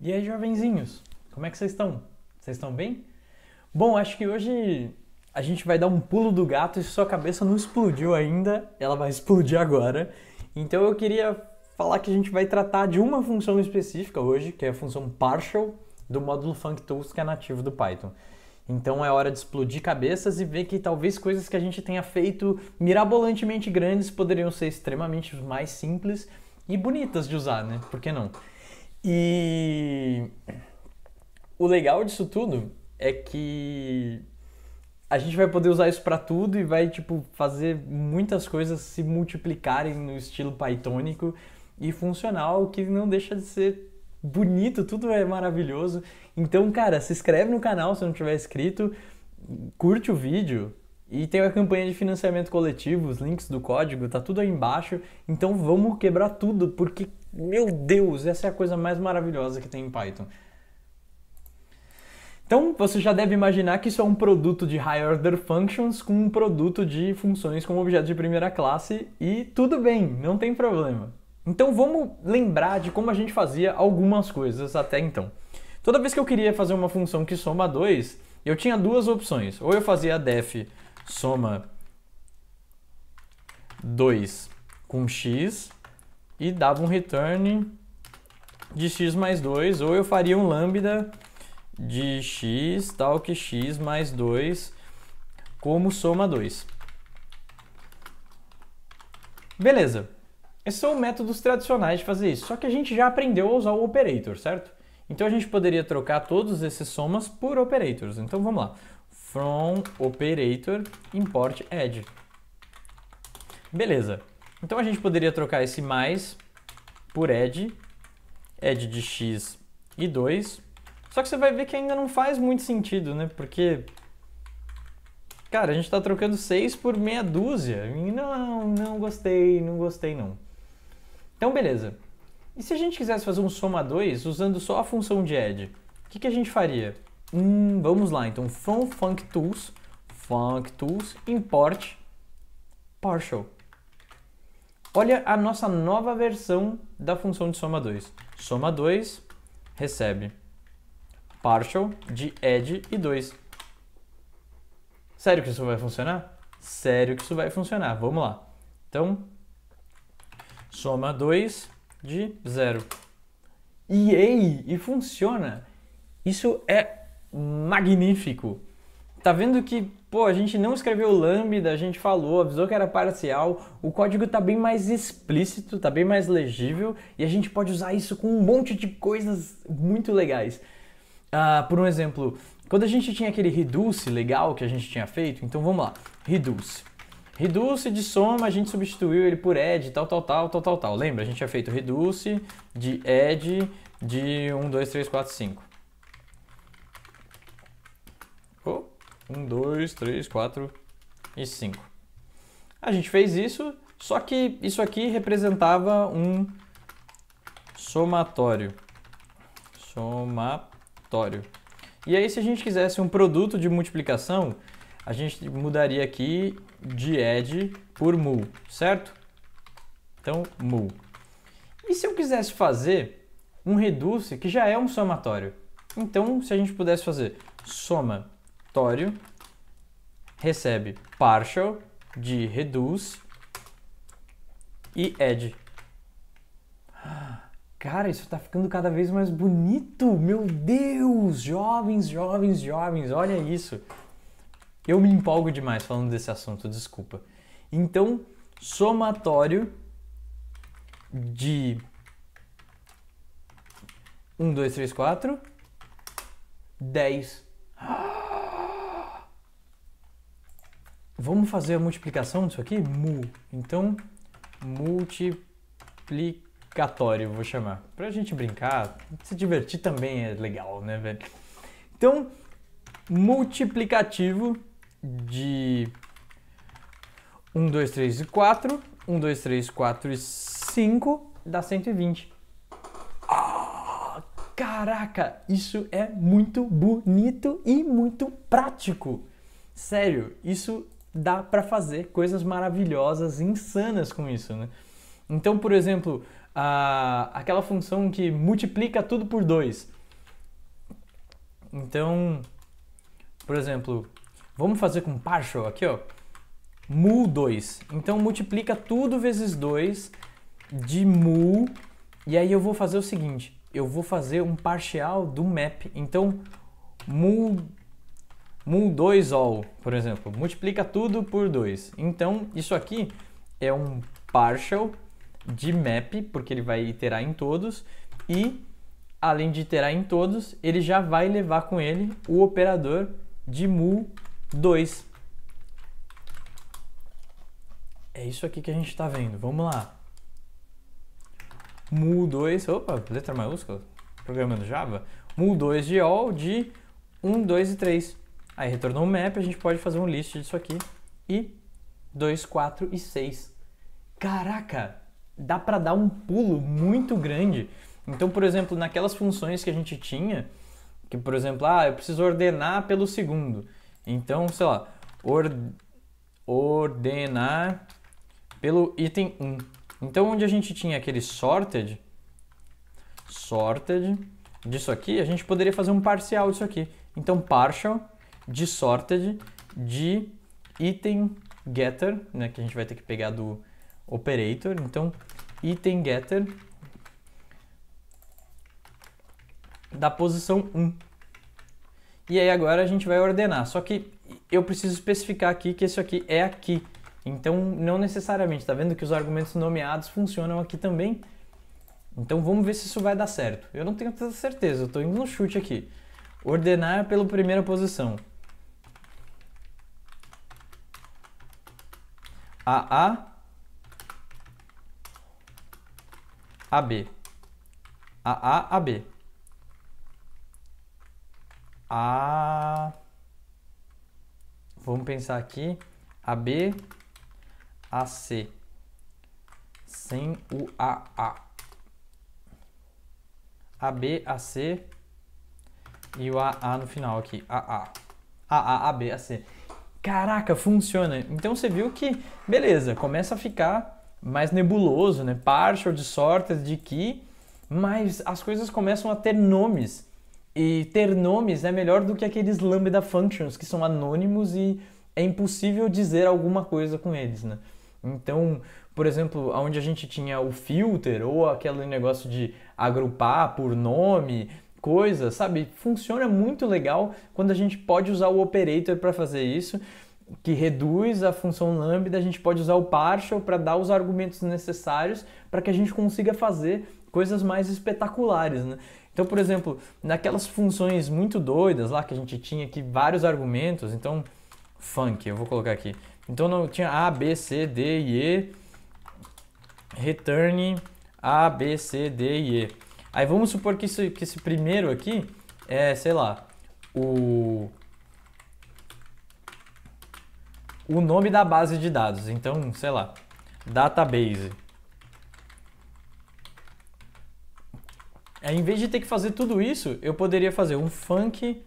E aí, jovenzinhos, como é que vocês estão? Vocês estão bem? Bom, acho que hoje a gente vai dar um pulo do gato e sua cabeça não explodiu ainda, ela vai explodir agora. Então eu queria falar que a gente vai tratar de uma função específica hoje, que é a função partial do módulo FuncTools que é nativo do Python. Então é hora de explodir cabeças e ver que talvez coisas que a gente tenha feito mirabolantemente grandes poderiam ser extremamente mais simples e bonitas de usar, né? Por que não? E o legal disso tudo é que a gente vai poder usar isso para tudo e vai tipo fazer muitas coisas se multiplicarem no estilo pythonico e funcional, que não deixa de ser bonito, tudo é maravilhoso. Então, cara, se inscreve no canal se não tiver inscrito, curte o vídeo e tem a campanha de financiamento coletivo, os links do código, tá tudo aí embaixo. Então, vamos quebrar tudo, porque meu Deus, essa é a coisa mais maravilhosa que tem em Python. Então, você já deve imaginar que isso é um produto de high order functions com um produto de funções como objeto de primeira classe e tudo bem, não tem problema. Então, vamos lembrar de como a gente fazia algumas coisas até então. Toda vez que eu queria fazer uma função que soma 2, eu tinha duas opções. Ou eu fazia def soma 2 com x e dava um return de x mais 2, ou eu faria um lambda de x tal que x mais 2 como soma 2. Beleza. Esses são métodos tradicionais de fazer isso, só que a gente já aprendeu a usar o operator, certo? Então a gente poderia trocar todos esses somas por operators. Então vamos lá. From operator import add. Beleza. Então a gente poderia trocar esse mais por add, add de x e 2. Só que você vai ver que ainda não faz muito sentido, né? Porque, cara, a gente está trocando 6 por meia dúzia. não, não gostei, não gostei não. Então, beleza. E se a gente quisesse fazer um soma 2 usando só a função de add, o que, que, a gente faria? Hum, vamos lá, então, from functools, functools, import partial. Olha a nossa nova versão da função de soma 2. Soma 2 recebe partial de add e 2. Sério que isso vai funcionar? Sério que isso vai funcionar. Vamos lá. Então, soma 2 de 0. E ei, e funciona. Isso é magnífico. Tá vendo que Pô, a gente não escreveu lambda, a gente falou, avisou que era parcial, o código tá bem mais explícito, tá bem mais legível e a gente pode usar isso com um monte de coisas muito legais. Uh, por um exemplo, quando a gente tinha aquele reduce legal que a gente tinha feito, então vamos lá, reduce. Reduce de soma, a gente substituiu ele por add, tal, tal, tal, tal, tal, tal. Lembra? A gente tinha feito reduce de add de 1, 2, 3, 4, 5. Opa! Um, dois, três, quatro e cinco. A gente fez isso, só que isso aqui representava um somatório. Somatório. E aí, se a gente quisesse um produto de multiplicação, a gente mudaria aqui de add por mul, certo? Então, mul. E se eu quisesse fazer um reduce, que já é um somatório? Então, se a gente pudesse fazer soma tório recebe partial de reduce e add. Cara, isso tá ficando cada vez mais bonito! Meu Deus! Jovens, jovens, jovens, olha isso! Eu me empolgo demais falando desse assunto, desculpa. Então, somatório de 1, 2, 3, 4, 10. Vamos fazer a multiplicação disso aqui? Mu. Então, multiplicatório, vou chamar. Pra gente brincar, se divertir também é legal, né, velho? Então, multiplicativo de 1, 2, 3 e 4. 1, 2, 3, 4 e 5 dá 120. Ah, caraca, isso é muito bonito e muito prático. Sério, isso dá para fazer coisas maravilhosas, insanas com isso, né? Então, por exemplo, a, aquela função que multiplica tudo por 2. Então, por exemplo, vamos fazer com partial aqui, ó. mu 2. Então, multiplica tudo vezes 2 de mu. E aí eu vou fazer o seguinte, eu vou fazer um parcial do map. Então, mu mul2all, por exemplo, multiplica tudo por 2. Então, isso aqui é um partial de map, porque ele vai iterar em todos, e além de iterar em todos, ele já vai levar com ele o operador de mul2. É isso aqui que a gente está vendo, vamos lá. mul2, opa, letra maiúscula, programa do Java, mul2 de all de 1, 2 e 3. Aí retornou o map, a gente pode fazer um list disso aqui. E 2, 4 e 6. Caraca, dá para dar um pulo muito grande. Então, por exemplo, naquelas funções que a gente tinha, que por exemplo, ah, eu preciso ordenar pelo segundo. Então, sei lá, or, ordenar pelo item 1. Então, onde a gente tinha aquele sorted, sorted disso aqui, a gente poderia fazer um parcial disso aqui. Então, partial de sorted de item getter, né, que a gente vai ter que pegar do operator. Então, item getter da posição 1. E aí agora a gente vai ordenar, só que eu preciso especificar aqui que isso aqui é aqui. Então, não necessariamente, tá vendo que os argumentos nomeados funcionam aqui também. Então, vamos ver se isso vai dar certo. Eu não tenho tanta certeza, eu tô indo no chute aqui. Ordenar pela primeira posição. AA AB AA AB A Vamos pensar aqui AB AC sem o AA AB AC e o AA no final aqui AA AA AB AC caraca, funciona. Então você viu que, beleza, começa a ficar mais nebuloso, né? Partial de sortes de que, mas as coisas começam a ter nomes. E ter nomes é melhor do que aqueles lambda functions que são anônimos e é impossível dizer alguma coisa com eles, né? Então, por exemplo, onde a gente tinha o filter ou aquele negócio de agrupar por nome, coisa, sabe? Funciona muito legal quando a gente pode usar o operator para fazer isso, que reduz a função lambda, a gente pode usar o partial para dar os argumentos necessários para que a gente consiga fazer coisas mais espetaculares, né? Então, por exemplo, naquelas funções muito doidas lá que a gente tinha aqui vários argumentos, então funk, eu vou colocar aqui. Então não tinha A, B, C, D e E, return A, B, C, D e E. Aí vamos supor que, isso, que esse primeiro aqui é, sei lá, o, o nome da base de dados. Então, sei lá, database. Aí, em vez de ter que fazer tudo isso, eu poderia fazer um funk,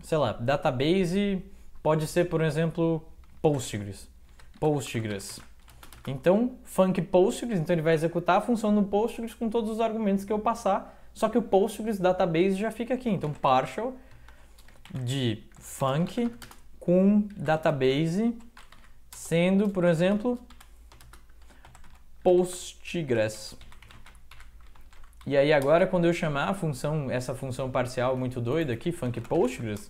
sei lá, database, pode ser, por exemplo, Postgres. Postgres. Então, func Postgres, então ele vai executar a função no Postgres com todos os argumentos que eu passar, só que o Postgres database já fica aqui. Então, partial de func com database sendo, por exemplo, Postgres. E aí agora quando eu chamar a função, essa função parcial muito doida aqui, func Postgres,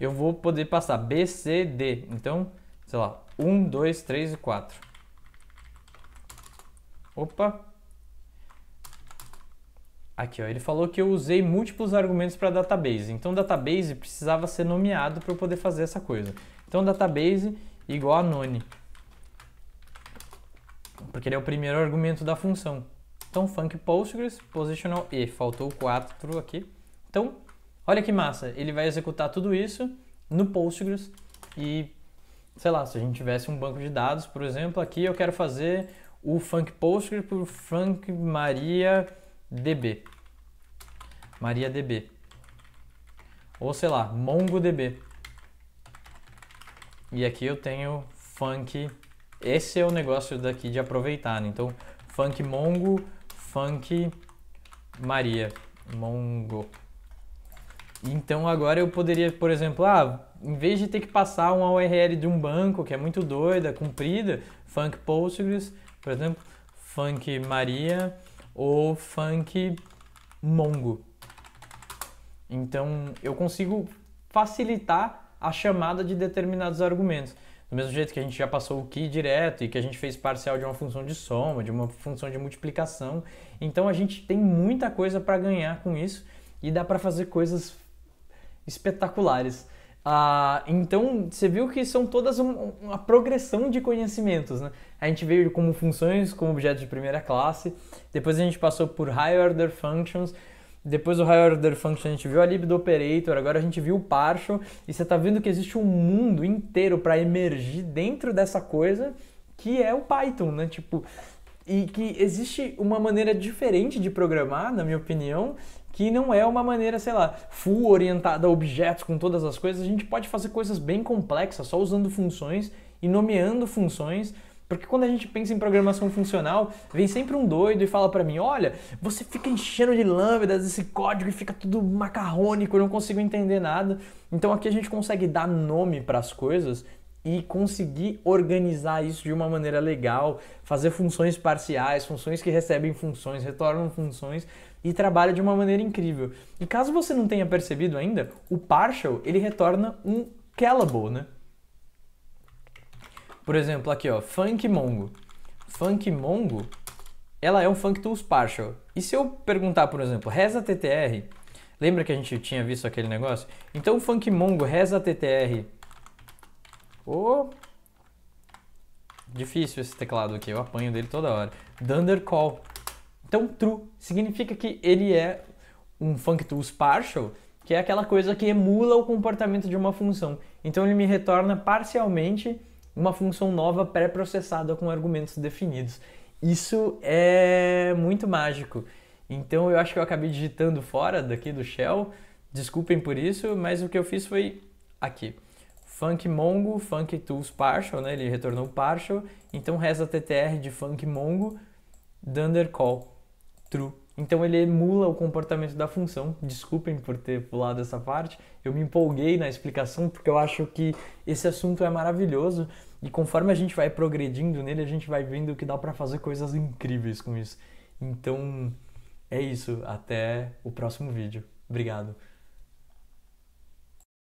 eu vou poder passar bcd. Então, sei lá, 1, 2, 3 e 4. Opa! Aqui, ó, ele falou que eu usei múltiplos argumentos para database. Então, database precisava ser nomeado para eu poder fazer essa coisa. Então, database igual a none. Porque ele é o primeiro argumento da função. Então, func postgres, positional e. Faltou o 4 aqui. Então, olha que massa. Ele vai executar tudo isso no postgres e sei lá, se a gente tivesse um banco de dados, por exemplo, aqui eu quero fazer o Funk Postgres para o Funk Maria DB. Maria DB. Ou sei lá, MongoDB. E aqui eu tenho Funk. Esse é o negócio daqui de aproveitar, né? Então, Funk Mongo, Funk Maria. Mongo. Então agora eu poderia, por exemplo, ah, em vez de ter que passar uma URL de um banco, que é muito doida, comprida, funk Postgres, por exemplo, funk Maria ou funk Mongo. Então eu consigo facilitar a chamada de determinados argumentos. Do mesmo jeito que a gente já passou o key direto e que a gente fez parcial de uma função de soma, de uma função de multiplicação. Então a gente tem muita coisa para ganhar com isso e dá para fazer coisas espetaculares. Ah, então, você viu que são todas um, uma progressão de conhecimentos, né? A gente veio como funções, como objetos de primeira classe, depois a gente passou por higher order functions, depois o higher order function a gente viu a lib do operator, agora a gente viu o partial, e você está vendo que existe um mundo inteiro para emergir dentro dessa coisa que é o Python, né? Tipo, e que existe uma maneira diferente de programar, na minha opinião, que não é uma maneira, sei lá, full orientada a objetos com todas as coisas. A gente pode fazer coisas bem complexas só usando funções e nomeando funções. Porque quando a gente pensa em programação funcional, vem sempre um doido e fala para mim: olha, você fica enchendo de lambdas esse código e fica tudo macarrônico, eu não consigo entender nada. Então aqui a gente consegue dar nome para as coisas e conseguir organizar isso de uma maneira legal, fazer funções parciais, funções que recebem funções, retornam funções, e trabalha de uma maneira incrível. E caso você não tenha percebido ainda, o partial ele retorna um callable, né? Por exemplo, aqui ó, funk mongo. Funk mongo, ela é um funk tools partial. E se eu perguntar, por exemplo, reza ttr, lembra que a gente tinha visto aquele negócio? Então o funk mongo reza ttr. Oh, difícil esse teclado aqui, eu apanho dele toda hora. Dunder call então, true significa que ele é um functools partial, que é aquela coisa que emula o comportamento de uma função. Então, ele me retorna parcialmente uma função nova pré-processada com argumentos definidos. Isso é muito mágico. Então, eu acho que eu acabei digitando fora daqui do shell. Desculpem por isso, mas o que eu fiz foi aqui. Funk Mongo, Funk Tools Partial, né? Ele retornou partial. Então, reza TTR de Funk Mongo, Dunder Call true. Então ele emula o comportamento da função. Desculpem por ter pulado essa parte. Eu me empolguei na explicação porque eu acho que esse assunto é maravilhoso e conforme a gente vai progredindo nele, a gente vai vendo que dá para fazer coisas incríveis com isso. Então, é isso, até o próximo vídeo. Obrigado.